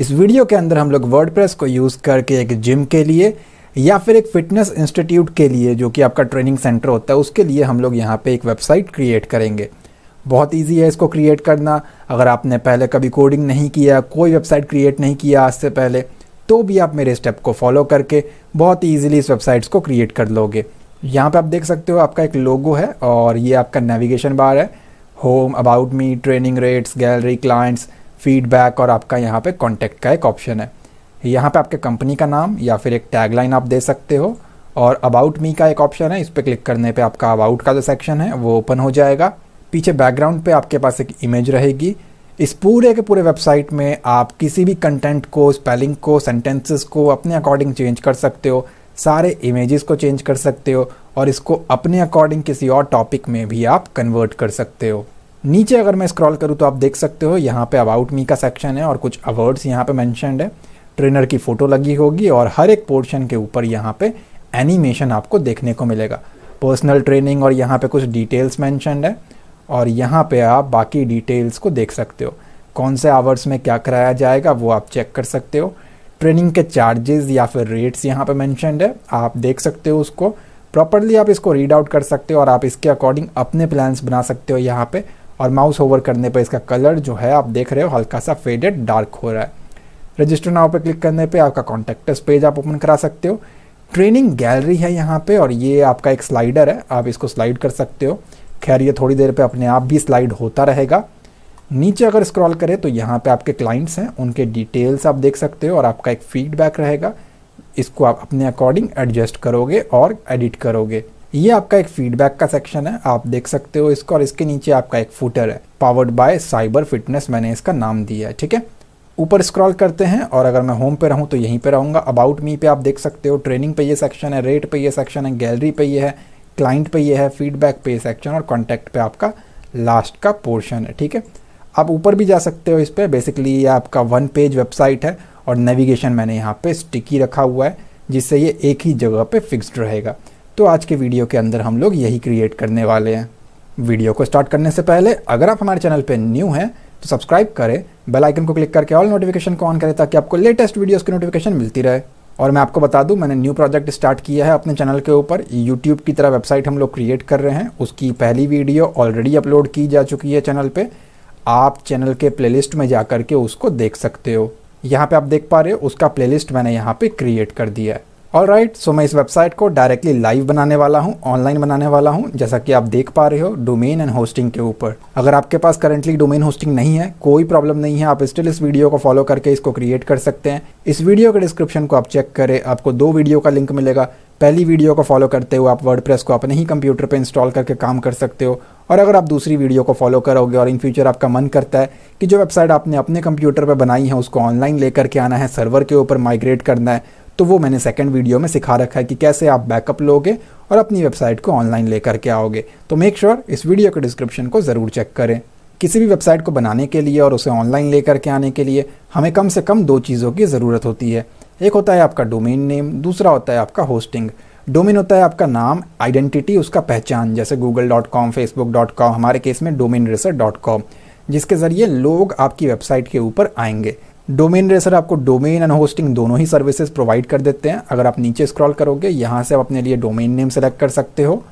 इस वीडियो के अंदर हम लोग वर्ड को यूज़ करके एक जिम के लिए या फिर एक फिटनेस इंस्टीट्यूट के लिए जो कि आपका ट्रेनिंग सेंटर होता है उसके लिए हम लोग यहाँ पे एक वेबसाइट क्रिएट करेंगे बहुत इजी है इसको क्रिएट करना अगर आपने पहले कभी कोडिंग नहीं किया कोई वेबसाइट क्रिएट नहीं किया आज से पहले तो भी आप मेरे स्टेप को फॉलो करके बहुत ईजिली इस वेबसाइट्स को क्रिएट कर लोगे यहाँ पे आप देख सकते हो आपका एक लोगो है और ये आपका नेविगेशन बार है home about me training rates gallery clients feedback और आपका यहाँ पे कॉन्टैक्ट का एक ऑप्शन है यहाँ पे आपके कंपनी का नाम या फिर एक टैगलाइन आप दे सकते हो और अबाउट मी का एक ऑप्शन है इस पर क्लिक करने पे आपका अबाउट का जो सेक्शन है वो ओपन हो जाएगा पीछे बैकग्राउंड पे आपके पास एक इमेज रहेगी इस पूरे के पूरे वेबसाइट में आप किसी भी कंटेंट को स्पेलिंग को सेंटेंसेस को अपने अकॉर्डिंग चेंज कर सकते हो सारे इमेजेस को चेंज कर सकते हो और इसको अपने अकॉर्डिंग किसी और टॉपिक में भी आप कन्वर्ट कर सकते हो नीचे अगर मैं स्क्रॉल करूँ तो आप देख सकते हो यहाँ पे अबाउट मी का सेक्शन है और कुछ अवार्ड्स यहाँ पे मैंशनड है ट्रेनर की फ़ोटो लगी होगी और हर एक पोर्शन के ऊपर यहाँ पे एनिमेशन आपको देखने को मिलेगा पर्सनल ट्रेनिंग और यहाँ पे कुछ डिटेल्स मैंशनड है और यहाँ पे आप बाकी डिटेल्स को देख सकते हो कौन से आवर्स में क्या कराया जाएगा वो आप चेक कर सकते हो ट्रेनिंग के चार्जेस या फिर रेट्स यहाँ पे मैंशनड है आप देख सकते हो उसको प्रॉपरली आप इसको रीड आउट कर सकते हो और आप इसके अकॉर्डिंग अपने प्लान्स बना सकते हो यहाँ पर और माउस ओवर करने पर इसका कलर जो है आप देख रहे हो हल्का सा फेडेड डार्क हो रहा है रजिस्टर नाव पर क्लिक करने पर आपका कॉन्टेक्टस पेज आप ओपन करा सकते हो ट्रेनिंग गैलरी है यहाँ पे और ये आपका एक स्लाइडर है आप इसको स्लाइड कर सकते हो खैर ये थोड़ी देर पे अपने आप भी स्लाइड होता रहेगा नीचे अगर स्क्रॉल करें तो यहाँ पे आपके क्लाइंट्स हैं उनके डिटेल्स आप देख सकते हो और आपका एक फीडबैक रहेगा इसको आप अपने अकॉर्डिंग एडजस्ट करोगे और एडिट करोगे ये आपका एक फीडबैक का सेक्शन है आप देख सकते हो इसको और इसके नीचे आपका एक फूटर है पावर्ड बाय साइबर फिटनेस मैंने इसका नाम दिया है ठीक है ऊपर स्क्रॉल करते हैं और अगर मैं होम पे रहूँ तो यहीं पे रहूँगा अबाउट मी पे आप देख सकते हो ट्रेनिंग पे ये सेक्शन है रेट पे ये सेक्शन है गैलरी पे ये है क्लाइंट पे ये है फीडबैक पे ये सेक्शन और कॉन्टैक्ट पे आपका लास्ट का पोर्शन है ठीक है आप ऊपर भी जा सकते हो इस पर बेसिकली ये आपका वन पेज वेबसाइट है और नेविगेशन मैंने यहाँ पर स्टिकी रखा हुआ है जिससे ये एक ही जगह पर फिक्सड रहेगा तो आज के वीडियो के अंदर हम लोग यही क्रिएट करने वाले हैं वीडियो को स्टार्ट करने से पहले अगर आप हमारे चैनल पर न्यू हैं तो सब्सक्राइब करें बेल आइकन को क्लिक करके ऑल नोटिफिकेशन को ऑन करें ताकि आपको लेटेस्ट वीडियोस की नोटिफिकेशन मिलती रहे और मैं आपको बता दूं मैंने न्यू प्रोजेक्ट स्टार्ट किया है अपने चैनल के ऊपर यूट्यूब की तरह वेबसाइट हम लोग क्रिएट कर रहे हैं उसकी पहली वीडियो ऑलरेडी अपलोड की जा चुकी है चैनल पर आप चैनल के प्लेलिस्ट में जा करके उसको देख सकते हो यहाँ पर आप देख पा रहे हो उसका प्लेलिस्ट मैंने यहाँ पर क्रिएट कर दिया है ऑल राइट सो मैं इस वेबसाइट को डायरेक्टली लाइव बनाने वाला हूँ ऑनलाइन बनाने वाला हूँ जैसा कि आप देख पा रहे हो डोमेन एंड होस्टिंग के ऊपर अगर आपके पास करंटली डोमेन होस्टिंग नहीं है कोई प्रॉब्लम नहीं है आप स्टिल इस वीडियो को फॉलो करके इसको क्रिएट कर सकते हैं इस वीडियो के डिस्क्रिप्शन को आप चेक करें आपको दो वीडियो का लिंक मिलेगा पहली वीडियो को फॉलो करते हुए आप वर्ड को अपने ही कंप्यूटर पर इंस्टॉल करके काम कर सकते हो और अगर आप दूसरी वीडियो को फॉलो करोगे और इन फ्यूचर आपका मन करता है कि जो वेबसाइट आपने अपने कंप्यूटर पर बनाई है उसको ऑनलाइन लेकर के आना है सर्वर के ऊपर माइग्रेट करना है तो वो मैंने सेकेंड वीडियो में सिखा रखा है कि कैसे आप बैकअप लोगे और अपनी वेबसाइट को ऑनलाइन लेकर के आओगे तो मेक श्योर sure इस वीडियो के डिस्क्रिप्शन को ज़रूर चेक करें किसी भी वेबसाइट को बनाने के लिए और उसे ऑनलाइन लेकर के आने के लिए हमें कम से कम दो चीज़ों की ज़रूरत होती है एक होता है आपका डोमेन नेम दूसरा होता है आपका होस्टिंग डोमेन होता है आपका नाम आइडेंटिटी उसका पहचान जैसे Google dot com Facebook dot com हमारे केस में डोमेन रिसर्च डॉट कॉम जिसके ज़रिए लोग आपकी वेबसाइट के ऊपर आएंगे डोमेन रेसर आपको डोमेन एंड होस्टिंग दोनों ही सर्विसेज प्रोवाइड कर देते हैं अगर आप नीचे स्क्रॉल करोगे यहाँ से आप अपने लिए डोमेन नेम सेलेक्ट कर सकते हो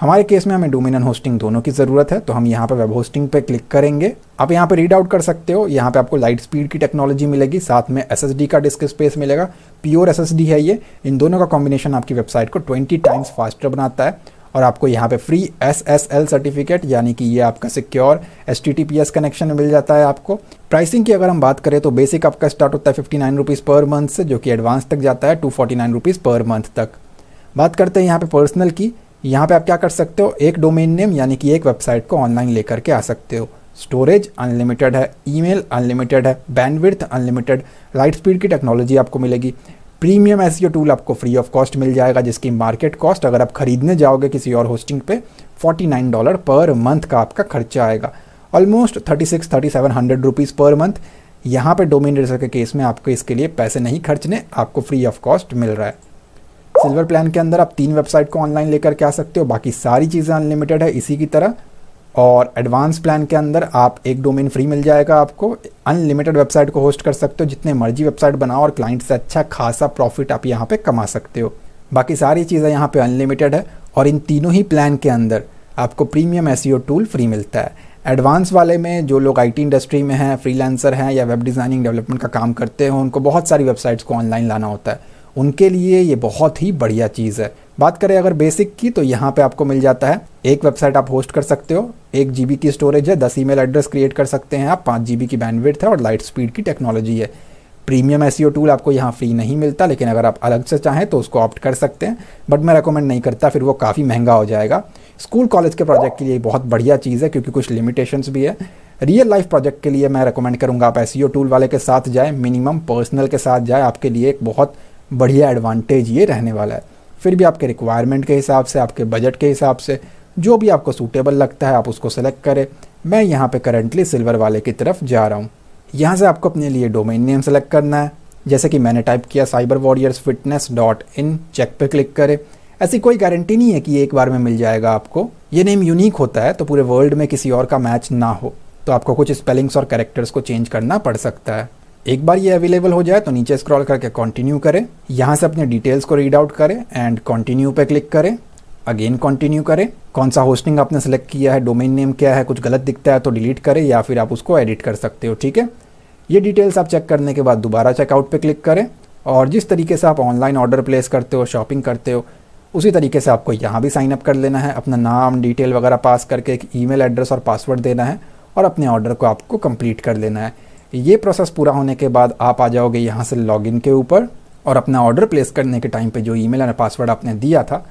हमारे केस में हमें डोमेन एंड होस्टिंग दोनों की ज़रूरत है तो हम यहाँ पर वेब होस्टिंग पे क्लिक करेंगे आप यहाँ पर रीड आउट कर सकते हो यहाँ पे आपको लाइट स्पीड की टेक्नोलॉजी मिलेगी साथ में एस का डिस्क स्पेस मिलेगा प्योर एस है ये इन दोनों का कॉम्बिनेशन आपकी वेबसाइट को ट्वेंटी टाइम्स फास्टर बनाता है और आपको यहाँ पे free S S L certificate यानी कि ये आपका secure H T T P S connection मिल जाता है आपको प्राइसिंग की अगर हम बात करें तो बेसिक आपका स्टार्ट होता है fifty nine rupees per month से जो कि एडवांस तक जाता है two forty nine rupees per month तक बात करते हैं यहाँ पे पर्सनल की यहाँ पे आप क्या कर सकते हो एक डोमेन नेम यानी कि एक वेबसाइट को ऑनलाइन लेकर के आ सकते हो स्टोरेज अनलिमिटेड है ईमेल अनलिमिटेड है बैंडविड्थ अनलिमिटेड लाइट स्पीड की टेक्नोलॉजी आपको मिलेगी प्रीमियम एस टूल e आपको फ्री ऑफ कॉस्ट मिल जाएगा जिसकी मार्केट कॉस्ट अगर आप खरीदने जाओगे किसी और होस्टिंग पे 49 डॉलर पर मंथ का आपका खर्चा आएगा almost 36 seven hundred rupees per month यहाँ पे डोमेन रेजर के केस में आपको इसके लिए पैसे नहीं खर्चने आपको फ्री ऑफ कॉस्ट मिल रहा है सिल्वर प्लान के अंदर आप तीन वेबसाइट को ऑनलाइन लेकर के आ सकते हो बाकी सारी चीज़ें अनलिमिटेड है इसी की तरह और एडवांस प्लान के अंदर आप एक डोमेन फ्री मिल जाएगा आपको अनलिमिटेड वेबसाइट को होस्ट कर सकते हो जितने मर्जी वेबसाइट बनाओ और क्लाइंट से अच्छा खासा प्रॉफिट आप यहाँ पे कमा सकते हो बाकी सारी चीज़ें यहाँ पे अनलिमिटेड है और इन तीनों ही प्लान के अंदर आपको प्रीमियम एस टूल फ्री मिलता है एडवांस वाले में जो लोग आई इंडस्ट्री में हैं फ्री हैं या वेब डिज़ाइनिंग डेवलपमेंट का काम करते हैं उनको बहुत सारी वेबसाइट्स को ऑनलाइन लाना होता है उनके लिए ये बहुत ही बढ़िया चीज़ है बात करें अगर बेसिक की तो यहाँ पे आपको मिल जाता है एक वेबसाइट आप होस्ट कर सकते हो एक जीबी की स्टोरेज है दस ई एड्रेस क्रिएट कर सकते हैं आप पाँच जीबी की बैंडविड्थ है और लाइट स्पीड की टेक्नोलॉजी है प्रीमियम एस टूल आपको यहाँ फ्री नहीं मिलता लेकिन अगर आप अलग से चाहें तो उसको ऑप्ट कर सकते हैं बट मैं रिकमेंड नहीं करता फिर वो काफ़ी महंगा हो जाएगा स्कूल कॉलेज के प्रोजेक्ट के लिए बहुत बढ़िया चीज़ है क्योंकि कुछ लिमिटेशंस भी है रियल लाइफ प्रोजेक्ट के लिए मैं रिकमेंड करूँगा आप एस टूल e वाले के साथ जाएँ मिनिमम पर्सनल के साथ जाए आपके लिए एक बहुत बढ़िया एडवांटेज ये रहने वाला है फिर भी आपके रिक्वायरमेंट के हिसाब से आपके बजट के हिसाब से जो भी आपको सूटेबल लगता है आप उसको सेलेक्ट करें मैं यहाँ पे करंटली सिल्वर वाले की तरफ जा रहा हूँ यहाँ से आपको अपने लिए डोमेन नेम सेलेक्ट करना है जैसे कि मैंने टाइप किया cyber warriors fitness dot in check पर क्लिक करें ऐसी कोई गारंटी नहीं है कि एक बार में मिल जाएगा आपको ये नेम यूनिक होता है तो पूरे वर्ल्ड में किसी और का मैच ना हो तो आपको कुछ स्पेलिंग्स और करेक्टर्स को चेंज करना पड़ सकता है एक बार ये अवेलेबल हो जाए तो नीचे स्क्रॉल करके कंटिन्यू करें यहाँ से अपने डिटेल्स को रीड आउट करें एंड कंटिन्यू पे क्लिक करें अगेन कंटिन्यू करें कौन सा होस्टिंग आपने सेलेक्ट किया है डोमेन नेम क्या है कुछ गलत दिखता है तो डिलीट करें या फिर आप उसको एडिट कर सकते हो ठीक है ये डिटेल्स आप चेक करने के बाद दोबारा चेकआउट पर क्लिक करें और जिस तरीके से आप ऑनलाइन ऑर्डर प्लेस करते हो शॉपिंग करते हो उसी तरीके से आपको यहाँ भी साइनअप कर लेना है अपना नाम डिटेल वगैरह पास करके एक ईमेल एड्रेस और पासवर्ड देना है और अपने ऑर्डर को आपको कंप्लीट कर लेना है ये प्रोसेस पूरा होने के बाद आप आ जाओगे यहाँ से लॉगिन के ऊपर और अपना ऑर्डर प्लेस करने के टाइम पे जो ईमेल और पासवर्ड आपने दिया था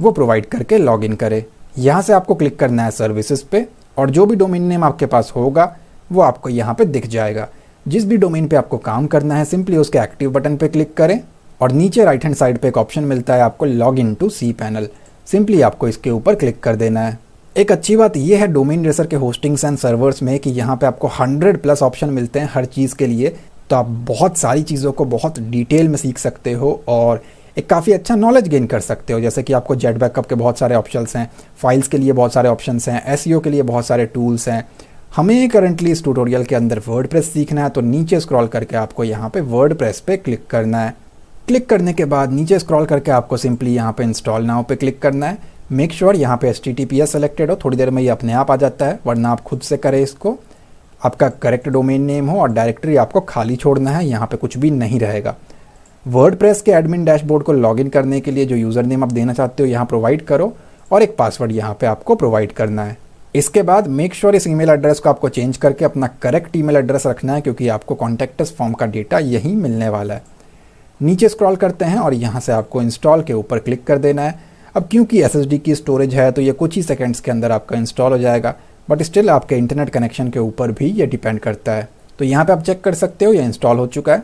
वो प्रोवाइड करके लॉगिन करें यहाँ से आपको क्लिक करना है सर्विसेज पे और जो भी डोमेन नेम आपके पास होगा वो आपको यहाँ पे दिख जाएगा जिस भी डोमेन पे आपको काम करना है सिंपली उसके एक्टिव बटन पे क्लिक करें और नीचे राइट हैंड साइड पे एक ऑप्शन मिलता है आपको log in to C panel simply आपको इसके ऊपर क्लिक कर देना है एक अच्छी बात यह है डोमेन रेसर के होस्टिंग्स एंड सर्वर्स में कि यहाँ पे आपको 100 प्लस ऑप्शन मिलते हैं हर चीज़ के लिए तो आप बहुत सारी चीज़ों को बहुत डिटेल में सीख सकते हो और एक काफ़ी अच्छा नॉलेज गेन कर सकते हो जैसे कि आपको जेट बैकअप के बहुत सारे ऑप्शंस हैं फाइल्स के लिए बहुत सारे ऑप्शंस हैं एस e के लिए बहुत सारे टूल्स हैं हमें करंटली इस ट्यूटोरियल के अंदर वर्ड सीखना है तो नीचे स्क्रॉल करके आपको यहाँ पे वर्ड पे क्लिक करना है क्लिक करने के बाद नीचे स्क्रॉल करके आपको सिंपली यहाँ पे इंस्टॉल नाउ पे क्लिक करना है मेक श्योर यहाँ पे H T T P S selected हो थोड़ी देर में ये अपने आप आ जाता है वरना आप खुद से करें इसको आपका करेक्ट डोमेन नेम हो और डायरेक्टरी आपको खाली छोड़ना है यहाँ पे कुछ भी नहीं रहेगा वर्ड के एडमिन डैशबोर्ड को लॉगिन करने के लिए जो यूज़र नेम आप देना चाहते हो यहाँ प्रोवाइड करो और एक पासवर्ड यहाँ पे आपको प्रोवाइड करना है इसके बाद मेक श्योर sure इस ईमेल एड्रेस को आपको चेंज करके अपना करेक्ट ईमेल एड्रेस रखना है क्योंकि आपको कॉन्टैक्टस फॉर्म का डेटा यहीं मिलने वाला है नीचे स्क्रॉल करते हैं और यहाँ से आपको इंस्टॉल के ऊपर क्लिक कर देना है अब क्योंकि एस की स्टोरेज है तो ये कुछ ही सेकेंड्स के अंदर आपका इंस्टॉल हो जाएगा बट स्टिल आपके इंटरनेट कनेक्शन के ऊपर भी ये डिपेंड करता है तो यहाँ पे आप चेक कर सकते हो ये इंस्टॉल हो चुका है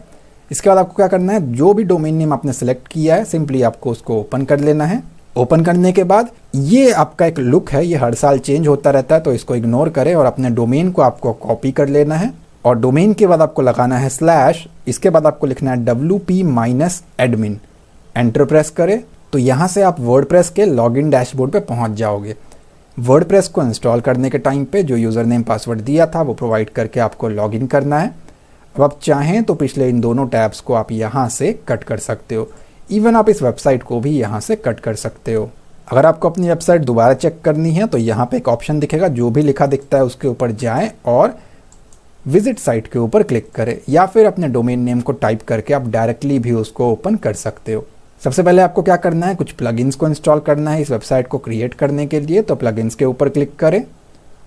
इसके बाद आपको क्या करना है जो भी डोमेन नेम आपने सेलेक्ट किया है सिंपली आपको उसको ओपन कर लेना है ओपन करने के बाद ये आपका एक लुक है ये हर साल चेंज होता रहता है तो इसको इग्नोर करें और अपने डोमेन को आपको कॉपी कर लेना है और डोमेन के बाद आपको लगाना है स्लैश इसके बाद आपको लिखना है W P minus admin enter press करें तो यहाँ से आप वर्ड के लॉगिन डैशबोर्ड पर पहुँच जाओगे वर्ड को इंस्टॉल करने के टाइम पे जो यूज़र नेम पासवर्ड दिया था वो प्रोवाइड करके आपको लॉगिन करना है अब आप चाहें तो पिछले इन दोनों टैब्स को आप यहाँ से कट कर सकते हो इवन आप इस वेबसाइट को भी यहाँ से कट कर सकते हो अगर आपको अपनी वेबसाइट दोबारा चेक करनी है तो यहाँ पे एक ऑप्शन दिखेगा जो भी लिखा दिखता है उसके ऊपर जाएं और विजिट साइट के ऊपर क्लिक करें या फिर अपने डोमेन नेम को टाइप करके आप डायरेक्टली भी उसको ओपन कर सकते हो सबसे पहले आपको क्या करना है कुछ प्लगइन्स को इंस्टॉल करना है इस वेबसाइट को क्रिएट करने के लिए तो प्लगइन्स के ऊपर क्लिक करें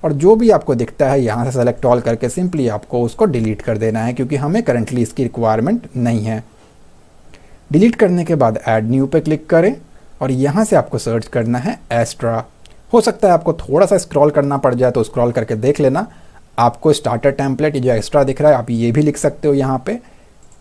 और जो भी आपको दिखता है यहाँ से सेलेक्ट ऑल करके सिंपली आपको उसको डिलीट कर देना है क्योंकि हमें करंटली इसकी रिक्वायरमेंट नहीं है डिलीट करने के बाद ऐड न्यू पे क्लिक करें और यहाँ से आपको सर्च करना है एस्ट्रा हो सकता है आपको थोड़ा सा स्क्रॉल करना पड़ जाए तो स्क्रॉल करके देख लेना आपको स्टार्टर टैंपलेट जो एक्स्ट्रा दिख रहा है आप ये भी लिख सकते हो यहाँ पे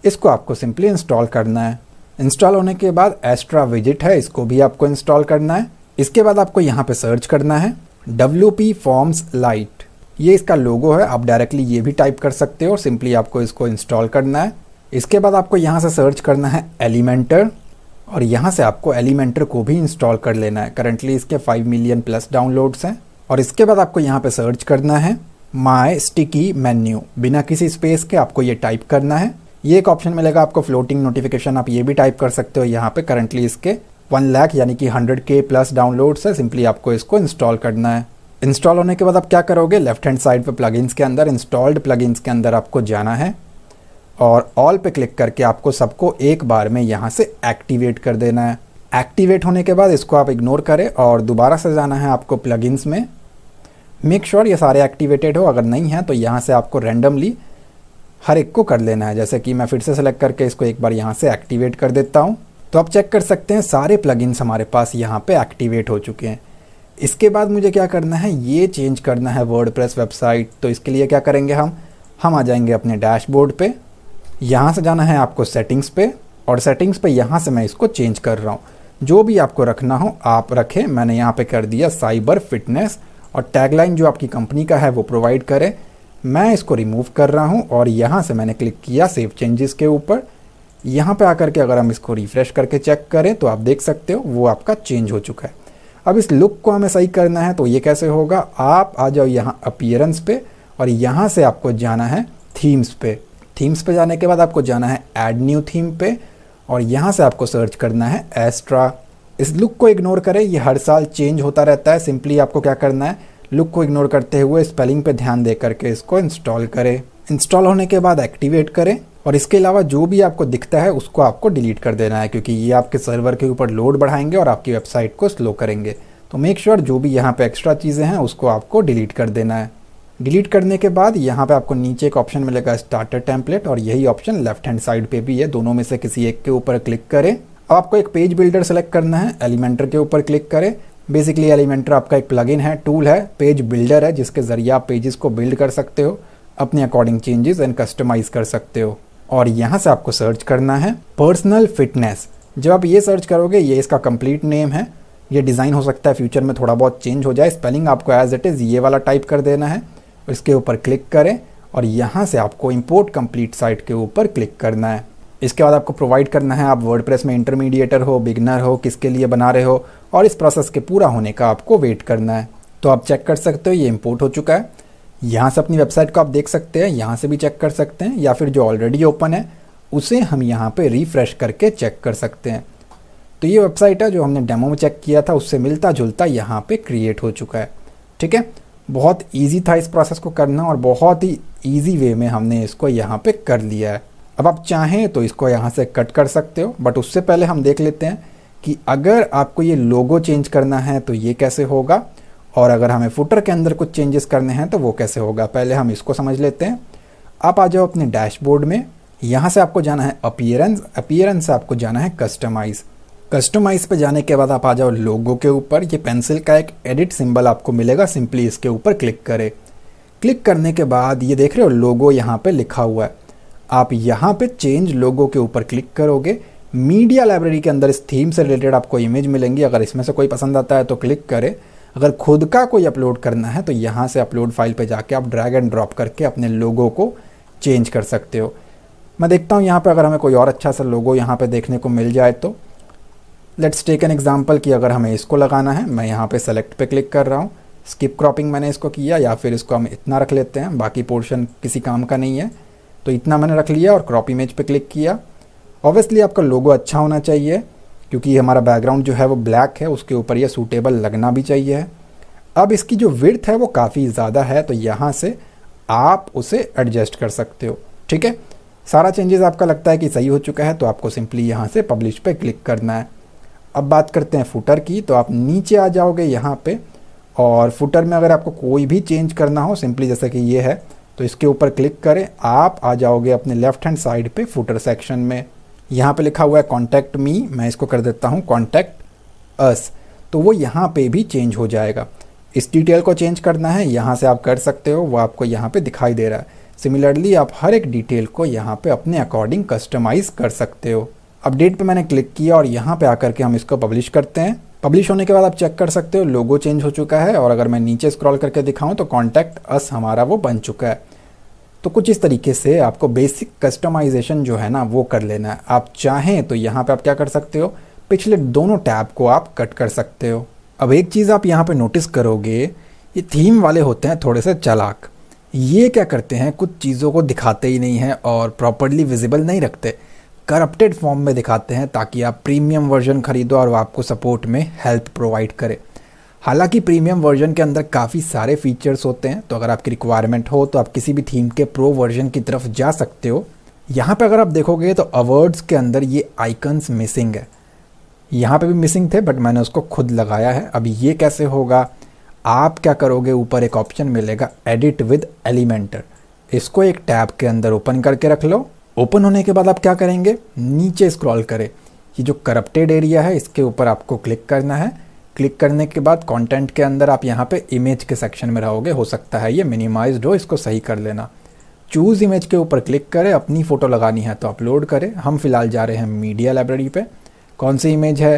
इसको आपको सिंपली इंस्टॉल करना है इंस्टॉल होने के बाद एस्ट्रा विजिट है इसको भी आपको इंस्टॉल करना है इसके बाद आपको यहाँ पे सर्च करना है डब्ल्यू पी फॉर्म्स लाइट ये इसका लोगो है आप डायरेक्टली ये भी टाइप कर सकते हो सिंपली आपको इसको इंस्टॉल करना है इसके बाद आपको यहाँ से सर्च करना है एलिमेंटर और यहाँ से आपको एलिमेंटर को भी इंस्टॉल कर लेना है करंटली इसके 5 मिलियन प्लस डाउनलोड्स हैं और इसके बाद आपको यहाँ पे सर्च करना है माई स्टिकी मेन्यू बिना किसी स्पेस के आपको ये टाइप करना है ये एक ऑप्शन मिलेगा आपको फ्लोटिंग नोटिफिकेशन आप ये भी टाइप कर सकते हो यहाँ पे करंटली इसके वन लैख यानी कि हंड्रेड के प्लस डाउनलोड्स है सिंपली आपको इसको इंस्टॉल करना है इंस्टॉल होने के बाद आप क्या करोगे लेफ्ट हैंड साइड पे प्लगइन्स के अंदर इंस्टॉल्ड प्लगइन्स के अंदर आपको जाना है और ऑल पे क्लिक करके आपको सबको एक बार में यहाँ से एक्टिवेट कर देना है एक्टिवेट होने के बाद इसको आप इग्नोर करें और दोबारा से जाना है आपको प्लगइन्स में मेक श्योर sure ये सारे एक्टिवेटेड हो अगर नहीं है तो यहाँ से आपको रैंडमली हर एक को कर लेना है जैसे कि मैं फिर से सेलेक्ट करके इसको एक बार यहाँ से एक्टिवेट कर देता हूँ तो आप चेक कर सकते हैं सारे प्लगइन्स हमारे पास यहाँ पे एक्टिवेट हो चुके हैं इसके बाद मुझे क्या करना है ये चेंज करना है वर्ड वेबसाइट तो इसके लिए क्या करेंगे हम हम आ जाएंगे अपने डैशबोर्ड पे यहाँ से जाना है आपको सेटिंग्स पे और सेटिंग्स पे यहाँ से मैं इसको चेंज कर रहा हूँ जो भी आपको रखना हो आप रखें मैंने यहाँ पे कर दिया साइबर फिटनेस और टैगलाइन जो आपकी कंपनी का है वो प्रोवाइड करें मैं इसको रिमूव कर रहा हूँ और यहाँ से मैंने क्लिक किया सेव चेंजेस के ऊपर यहाँ पे आकर के अगर हम इसको रिफ्रेश करके चेक करें तो आप देख सकते हो वो आपका चेंज हो चुका है अब इस लुक को हमें सही करना है तो ये कैसे होगा आप आ जाओ यहाँ अपियरेंस पे और यहाँ से आपको जाना है थीम्स पे थीम्स पे जाने के बाद आपको जाना है एड न्यू थीम पे और यहाँ से आपको सर्च करना है एस्ट्रा इस लुक को इग्नोर करें ये हर साल चेंज होता रहता है सिंपली आपको क्या करना है लुक को इग्नोर करते हुए स्पेलिंग पे ध्यान दे करके इसको इंस्टॉल करें इंस्टॉल होने के बाद एक्टिवेट करें और इसके अलावा जो भी आपको दिखता है उसको आपको डिलीट कर देना है क्योंकि ये आपके सर्वर के ऊपर लोड बढ़ाएंगे और आपकी वेबसाइट को स्लो करेंगे तो मेक श्योर sure जो भी यहाँ पे एक्स्ट्रा चीज़ें हैं उसको आपको डिलीट कर देना है डिलीट करने के बाद यहाँ पे आपको नीचे एक ऑप्शन मिलेगा स्टार्टर टेम्पलेट और यही ऑप्शन लेफ्ट हैंड साइड पे भी है दोनों में से किसी एक के ऊपर क्लिक करें अब आपको एक पेज बिल्डर सेलेक्ट करना है एलिमेंटर के ऊपर क्लिक करें बेसिकली एलिमेंटर आपका एक प्लगइन है टूल है पेज बिल्डर है जिसके ज़रिए आप पेजेस को बिल्ड कर सकते हो अपने अकॉर्डिंग चेंजेस एंड कस्टमाइज़ कर सकते हो और यहाँ से आपको सर्च करना है पर्सनल फिटनेस जब आप ये सर्च करोगे ये इसका कंप्लीट नेम है ये डिज़ाइन हो सकता है फ्यूचर में थोड़ा बहुत चेंज हो जाए स्पेलिंग आपको एज इट इज़ ये वाला टाइप कर देना है इसके ऊपर क्लिक करें और यहाँ से आपको इम्पोर्ट कंप्लीट साइट के ऊपर क्लिक करना है इसके बाद आपको प्रोवाइड करना है आप वर्ड में इंटरमीडिएटर हो बिगनर हो किसके लिए बना रहे हो और इस प्रोसेस के पूरा होने का आपको वेट करना है तो आप चेक कर सकते हो ये इम्पोर्ट हो चुका है यहाँ से अपनी वेबसाइट को आप देख सकते हैं यहाँ से भी चेक कर सकते हैं या फिर जो ऑलरेडी ओपन है उसे हम यहाँ पे रिफ्रेश करके चेक कर सकते हैं तो ये वेबसाइट है जो हमने डेमो में चेक किया था उससे मिलता जुलता यहाँ पे क्रिएट हो चुका है ठीक है बहुत इजी था इस प्रोसेस को करना और बहुत ही इजी वे में हमने इसको यहाँ पे कर लिया है अब आप चाहें तो इसको यहाँ से कट कर सकते हो बट उससे पहले हम देख लेते हैं कि अगर आपको ये लोगो चेंज करना है तो ये कैसे होगा और अगर हमें फुटर के अंदर कुछ चेंजेस करने हैं तो वो कैसे होगा पहले हम इसको समझ लेते हैं आप आ जाओ अपने डैशबोर्ड में यहाँ से आपको जाना है अपियरेंस अपियरेंस से आपको जाना है कस्टमाइज़ कस्टमाइज पे जाने के बाद आप आ जाओ लोगो के ऊपर ये पेंसिल का एक एडिट सिंबल आपको मिलेगा सिंपली इसके ऊपर क्लिक करें क्लिक करने के बाद ये देख रहे हो लोगो यहाँ पे लिखा हुआ है आप यहाँ पे चेंज लोगों के ऊपर क्लिक करोगे मीडिया लाइब्रेरी के अंदर इस थीम से रिलेटेड आपको इमेज मिलेंगी अगर इसमें से कोई पसंद आता है तो क्लिक करें अगर खुद का कोई अपलोड करना है तो यहाँ से अपलोड फाइल पे जाके आप ड्रैग एंड ड्रॉप करके अपने लोगों को चेंज कर सकते हो मैं देखता हूँ यहाँ पर अगर हमें कोई और अच्छा सा लोगो यहाँ पर देखने को मिल जाए तो लेट्स टेक एन एग्जाम्पल कि अगर हमें इसको लगाना है मैं यहाँ पर सेलेक्ट पर क्लिक कर रहा हूँ स्किप क्रॉपिंग मैंने इसको किया या फिर इसको हम इतना रख लेते हैं बाकी पोर्शन किसी काम का नहीं है तो इतना मैंने रख लिया और क्रॉप इमेज पे क्लिक किया ऑब्वियसली आपका लोगो अच्छा होना चाहिए क्योंकि हमारा बैकग्राउंड जो है वो ब्लैक है उसके ऊपर ये सूटेबल लगना भी चाहिए अब इसकी जो विर्थ है वो काफ़ी ज़्यादा है तो यहाँ से आप उसे एडजस्ट कर सकते हो ठीक है सारा चेंजेस आपका लगता है कि सही हो चुका है तो आपको सिंपली यहाँ से पब्लिश पे क्लिक करना है अब बात करते हैं फुटर की तो आप नीचे आ जाओगे यहाँ पे और फुटर में अगर आपको कोई भी चेंज करना हो सिंपली जैसे कि ये है तो इसके ऊपर क्लिक करें आप आ जाओगे अपने लेफ्ट हैंड साइड पे फुटर सेक्शन में यहाँ पे लिखा हुआ है कॉन्टैक्ट मी मैं इसको कर देता हूँ कॉन्टैक्ट अस तो वो यहाँ पे भी चेंज हो जाएगा इस डिटेल को चेंज करना है यहाँ से आप कर सकते हो वो आपको यहाँ पे दिखाई दे रहा है सिमिलरली आप हर एक डिटेल को यहाँ पे अपने अकॉर्डिंग कस्टमाइज़ कर सकते हो अपडेट पे मैंने क्लिक किया और यहाँ पे आकर के हम इसको पब्लिश करते हैं पब्लिश होने के बाद आप चेक कर सकते हो लोगो चेंज हो चुका है और अगर मैं नीचे स्क्रॉल करके दिखाऊं तो कॉन्टैक्ट अस हमारा वो बन चुका है तो कुछ इस तरीके से आपको बेसिक कस्टमाइजेशन जो है ना वो कर लेना है आप चाहें तो यहाँ पे आप क्या कर सकते हो पिछले दोनों टैब को आप कट कर सकते हो अब एक चीज़ आप यहाँ पे नोटिस करोगे ये थीम वाले होते हैं थोड़े से चालाक ये क्या करते हैं कुछ चीज़ों को दिखाते ही नहीं हैं और प्रॉपरली विजिबल नहीं रखते करप्टेड फॉर्म में दिखाते हैं ताकि आप प्रीमियम वर्जन खरीदो और वो आपको सपोर्ट में हेल्प प्रोवाइड करें हालांकि प्रीमियम वर्जन के अंदर काफ़ी सारे फीचर्स होते हैं तो अगर आपकी रिक्वायरमेंट हो तो आप किसी भी थीम के प्रो वर्जन की तरफ जा सकते हो यहाँ पर अगर आप देखोगे तो अवर्ड्स के अंदर ये आइकन्स मिसिंग है यहाँ पे भी मिसिंग थे बट मैंने उसको खुद लगाया है अब ये कैसे होगा आप क्या करोगे ऊपर एक ऑप्शन मिलेगा एडिट विद एलिमेंटर इसको एक टैब के अंदर ओपन करके रख लो ओपन होने के बाद आप क्या करेंगे नीचे स्क्रॉल करें ये जो करप्टेड एरिया है इसके ऊपर आपको क्लिक करना है क्लिक करने के बाद कंटेंट के अंदर आप यहाँ पे इमेज के सेक्शन में रहोगे हो सकता है ये मिनिमाइज्ड हो इसको सही कर लेना चूज़ इमेज के ऊपर क्लिक करें अपनी फ़ोटो लगानी है तो अपलोड करें हम फिलहाल जा रहे हैं मीडिया लाइब्रेरी पे कौन सी इमेज है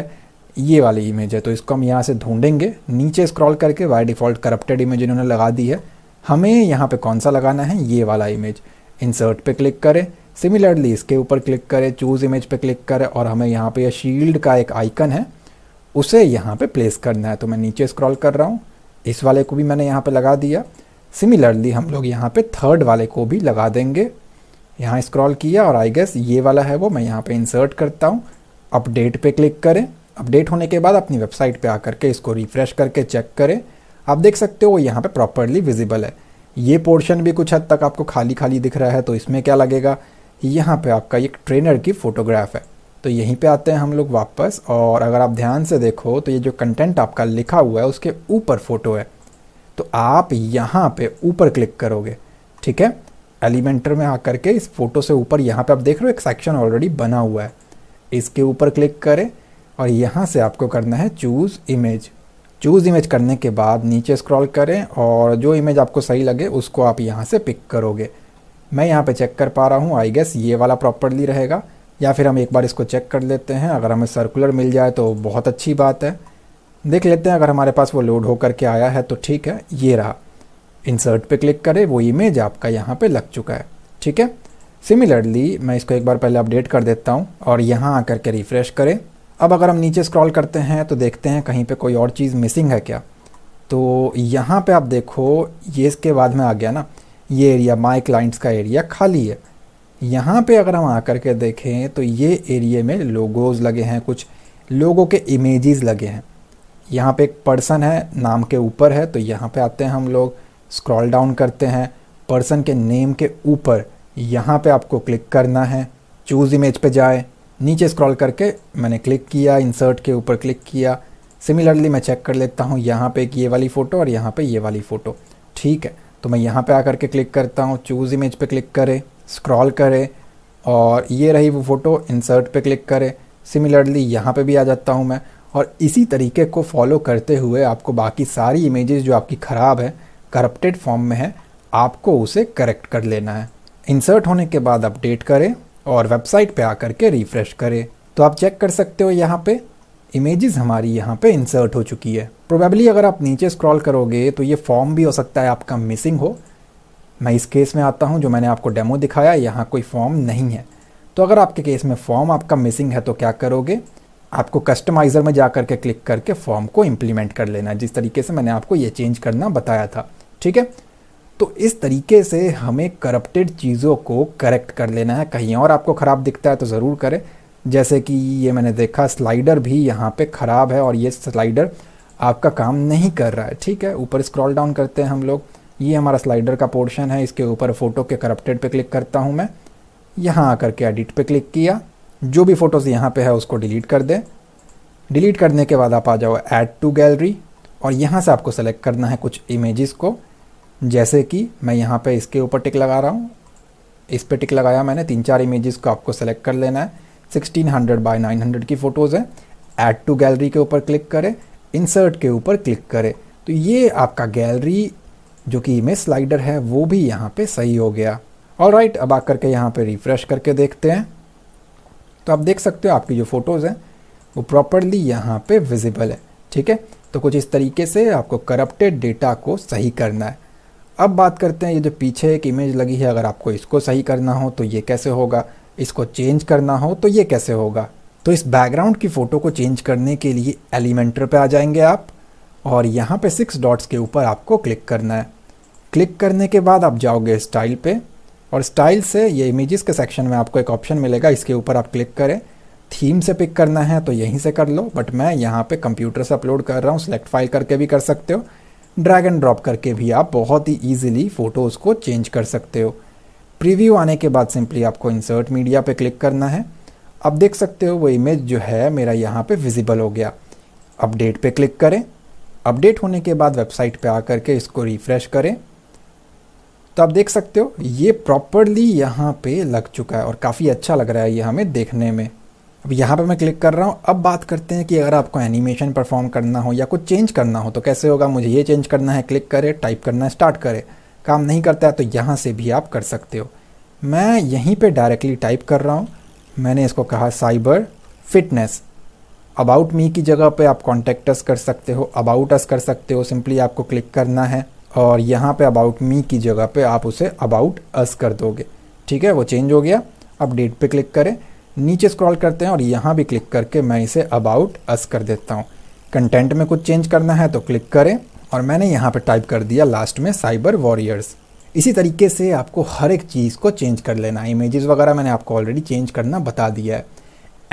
ये वाली इमेज है तो इसको हम यहाँ से ढूंढेंगे नीचे स्क्रॉल करके बाई डिफ़ॉल्ट करप्टेड इमेज इन्होंने लगा दी है हमें यहाँ पर कौन सा लगाना है ये वाला इमेज इंसर्ट पर क्लिक करें सिमिलरली इसके ऊपर क्लिक करें चूज़ इमेज पे क्लिक करें और हमें यहाँ पे यह शील्ड का एक आइकन है उसे यहाँ पे प्लेस करना है तो मैं नीचे स्क्रॉल कर रहा हूँ इस वाले को भी मैंने यहाँ पे लगा दिया सिमिलरली हम लोग यहाँ पे थर्ड वाले को भी लगा देंगे यहाँ स्क्रॉल किया और आई गेस ये वाला है वो मैं यहाँ पे इंसर्ट करता हूँ अपडेट पे क्लिक करें अपडेट होने के बाद अपनी वेबसाइट पे आकर के इसको रिफ्रेश करके चेक करें आप देख सकते हो वो यहाँ पे प्रॉपरली विजिबल है ये पोर्शन भी कुछ हद तक आपको खाली खाली दिख रहा है तो इसमें क्या लगेगा यहाँ पे आपका एक ट्रेनर की फ़ोटोग्राफ है तो यहीं पे आते हैं हम लोग वापस और अगर आप ध्यान से देखो तो ये जो कंटेंट आपका लिखा हुआ है उसके ऊपर फोटो है तो आप यहाँ पे ऊपर क्लिक करोगे ठीक है एलिमेंटर में आकर के इस फोटो से ऊपर यहाँ पे आप देख रहे हो एक सेक्शन ऑलरेडी बना हुआ है इसके ऊपर क्लिक करें और यहाँ से आपको करना है चूज़ इमेज चूज़ इमेज करने के बाद नीचे स्क्रॉल करें और जो इमेज आपको सही लगे उसको आप यहाँ से पिक करोगे मैं यहाँ पे चेक कर पा रहा हूँ आई गेस ये वाला प्रॉपरली रहेगा या फिर हम एक बार इसको चेक कर लेते हैं अगर हमें सर्कुलर मिल जाए तो बहुत अच्छी बात है देख लेते हैं अगर हमारे पास वो लोड होकर के आया है तो ठीक है ये रहा इंसर्ट पे क्लिक करें वो इमेज आपका यहाँ पे लग चुका है ठीक है सिमिलरली मैं इसको एक बार पहले अपडेट कर देता हूँ और यहाँ आकर के रिफ़्रेश करें अब अगर हम नीचे स्क्रॉल करते हैं तो देखते हैं कहीं पे कोई और चीज़ मिसिंग है क्या तो यहाँ पे आप देखो ये इसके बाद में आ गया ना ये एरिया माई क्लाइंट्स का एरिया खाली है यहाँ पे अगर हम आकर के देखें तो ये एरिए में लोगोज़ लगे हैं कुछ लोगों के इमेजेस लगे हैं यहाँ पे एक पर्सन है नाम के ऊपर है तो यहाँ पे आते हैं हम लोग स्क्रॉल डाउन करते हैं पर्सन के नेम के ऊपर यहाँ पे आपको क्लिक करना है चूज़ इमेज पे जाए नीचे स्क्रॉल करके मैंने क्लिक किया इंसर्ट के ऊपर क्लिक किया सिमिलरली मैं चेक कर लेता हूँ यहाँ पे एक ये वाली फ़ोटो और यहाँ पे ये वाली फ़ोटो ठीक है तो मैं यहाँ पे आकर के क्लिक करता हूँ चूज़ इमेज पे क्लिक करें स्क्रॉल करें और ये रही वो फ़ोटो इंसर्ट पे क्लिक करें सिमिलरली यहाँ पे भी आ जाता हूँ मैं और इसी तरीके को फॉलो करते हुए आपको बाकी सारी इमेजेस जो आपकी ख़राब है करप्टेड फॉर्म में है आपको उसे करेक्ट कर लेना है इंसर्ट होने के बाद अपडेट करें और वेबसाइट पे आकर के रिफ़्रेश करें तो आप चेक कर सकते हो यहाँ पे इमेजेस हमारी यहाँ पे इंसर्ट हो चुकी है प्रोबेबली अगर आप नीचे स्क्रॉल करोगे तो ये फॉर्म भी हो सकता है आपका मिसिंग हो मैं इस केस में आता हूँ जो मैंने आपको डेमो दिखाया यहाँ कोई फॉर्म नहीं है तो अगर आपके केस में फॉर्म आपका मिसिंग है तो क्या करोगे आपको कस्टमाइज़र में जा कर के क्लिक करके फॉर्म को इम्प्लीमेंट कर लेना जिस तरीके से मैंने आपको ये चेंज करना बताया था ठीक है तो इस तरीके से हमें करप्टेड चीज़ों को करेक्ट कर लेना है कहीं और आपको ख़राब दिखता है तो ज़रूर करें जैसे कि ये मैंने देखा स्लाइडर भी यहाँ पे ख़राब है और ये स्लाइडर आपका काम नहीं कर रहा है ठीक है ऊपर स्क्रॉल डाउन करते हैं हम लोग ये हमारा स्लाइडर का पोर्शन है इसके ऊपर फ़ोटो के करप्टेड पे क्लिक करता हूँ मैं यहाँ आकर के एडिट पे क्लिक किया जो भी फ़ोटोज़ यहाँ पे है उसको डिलीट कर दें डिलीट करने के बाद आप आ जाओ ऐड टू गैलरी और यहाँ से आपको सेलेक्ट करना है कुछ इमेजेस को जैसे कि मैं यहाँ पे इसके ऊपर टिक लगा रहा हूँ इस पर टिक लगाया मैंने तीन चार इमेजेस को आपको सेलेक्ट कर लेना है सिक्सटीन हंड्रेड बाई नाइन की फ़ोटोज़ हैं ऐड टू गैलरी के ऊपर क्लिक करें इंसर्ट के ऊपर क्लिक करें तो ये आपका गैलरी जो कि इमेज स्लाइडर है वो भी यहाँ पे सही हो गया और राइट अब आकर के यहाँ पे रिफ्रेश करके देखते हैं तो आप देख सकते हो आपकी जो फ़ोटोज़ हैं वो प्रॉपरली यहाँ पे विजिबल है ठीक है तो कुछ इस तरीके से आपको करप्टेड डेटा को सही करना है अब बात करते हैं ये जो पीछे एक इमेज लगी है अगर आपको इसको सही करना हो तो ये कैसे होगा इसको चेंज करना हो तो ये कैसे होगा तो इस बैकग्राउंड की फ़ोटो को चेंज करने के लिए एलिमेंटर पे आ जाएंगे आप और यहाँ पे सिक्स डॉट्स के ऊपर आपको क्लिक करना है क्लिक करने के बाद आप जाओगे स्टाइल पे और स्टाइल से ये इमेजेस के सेक्शन में आपको एक ऑप्शन मिलेगा इसके ऊपर आप क्लिक करें थीम से पिक करना है तो यहीं से कर लो बट मैं यहाँ पे कंप्यूटर से अपलोड कर रहा हूँ सेलेक्ट फाइल करके भी कर सकते हो ड्रैग एंड ड्रॉप करके भी आप बहुत ही ईजिली फ़ोटोज़ को चेंज कर सकते हो प्रीव्यू आने के बाद सिंपली आपको इंसर्ट मीडिया पर क्लिक करना है अब देख सकते हो वो इमेज जो है मेरा यहाँ पर विजिबल हो गया अपडेट पर क्लिक करें अपडेट होने के बाद वेबसाइट पे आकर के इसको रिफ्रेश करें तो आप देख सकते हो ये प्रॉपरली यहाँ पे लग चुका है और काफ़ी अच्छा लग रहा है ये हमें देखने में अब यहाँ पे मैं क्लिक कर रहा हूँ अब बात करते हैं कि अगर आपको एनिमेशन परफॉर्म करना हो या कुछ चेंज करना हो तो कैसे होगा मुझे ये चेंज करना है क्लिक करें टाइप करना है स्टार्ट करें काम नहीं करता है तो यहाँ से भी आप कर सकते हो मैं यहीं पर डायरेक्टली टाइप कर रहा हूँ मैंने इसको कहा साइबर फिटनेस अबाउट मी की जगह पे आप अस कर सकते हो अबाउट अस कर सकते हो सिंपली आपको क्लिक करना है और यहाँ पे अबाउट मी की जगह पे आप उसे अबाउट अस कर दोगे ठीक है वो चेंज हो गया अपडेट पे क्लिक करें नीचे स्क्रॉल करते हैं और यहाँ भी क्लिक करके मैं इसे अबाउट अस कर देता हूँ कंटेंट में कुछ चेंज करना है तो क्लिक करें और मैंने यहाँ पर टाइप कर दिया लास्ट में साइबर वॉरियर्स इसी तरीके से आपको हर एक चीज़ को चेंज कर लेना है इमेजेस वगैरह मैंने आपको ऑलरेडी चेंज करना बता दिया है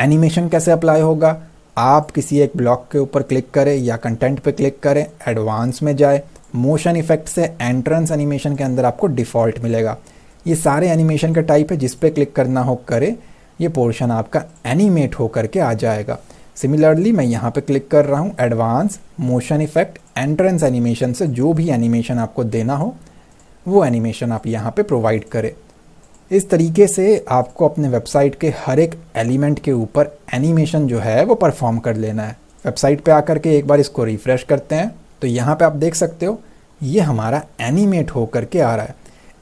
एनिमेशन कैसे अप्लाई होगा आप किसी एक ब्लॉक के ऊपर क्लिक करें या कंटेंट पे क्लिक करें एडवांस में जाए मोशन इफेक्ट से एंट्रेंस एनिमेशन के अंदर आपको डिफ़ॉल्ट मिलेगा ये सारे एनिमेशन का टाइप है जिस पे क्लिक करना हो करे ये पोर्शन आपका एनिमेट होकर के आ जाएगा सिमिलरली मैं यहाँ पे क्लिक कर रहा हूँ advance motion effect entrance animation से जो भी एनिमेशन आपको देना हो वो एनिमेशन आप यहाँ पे प्रोवाइड करें इस तरीके से आपको अपने वेबसाइट के हर एक एलिमेंट के ऊपर एनिमेशन जो है वो परफॉर्म कर लेना है वेबसाइट पे आकर के एक बार इसको रिफ़्रेश करते हैं तो यहाँ पे आप देख सकते हो ये हमारा एनिमेट हो कर के आ रहा है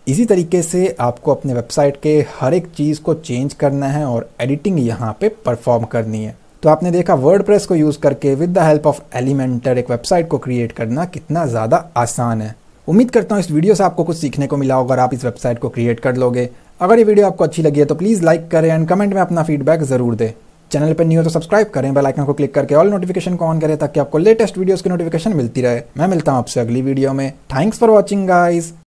इसी तरीके से आपको अपने वेबसाइट के हर एक चीज़ को चेंज करना है और एडिटिंग यहाँ पे परफॉर्म करनी है तो आपने देखा वर्ड को यूज़ करके with the help of Elementor एक वेबसाइट को क्रिएट करना कितना ज़्यादा आसान है उम्मीद करता हूँ इस वीडियो से आपको कुछ सीखने को मिला होगा अगर आप इस वेबसाइट को क्रिएट कर लोगे अगर ये वीडियो आपको अच्छी लगी है तो प्लीज़ लाइक करें एंड कमेंट में अपना फीडबैक ज़रूर दें चैनल पर न्यू हो तो सब्सक्राइब करें बेल आइकन को क्लिक करके ऑल नोटिफिकेशन को ऑन करें ताकि आपको लेटेस्ट वीडियोस की नोटिफिकेशन मिलती रहे मैं मिलता हूँ आपसे अगली वीडियो में थैंक्स फॉर वॉचिंग गाइज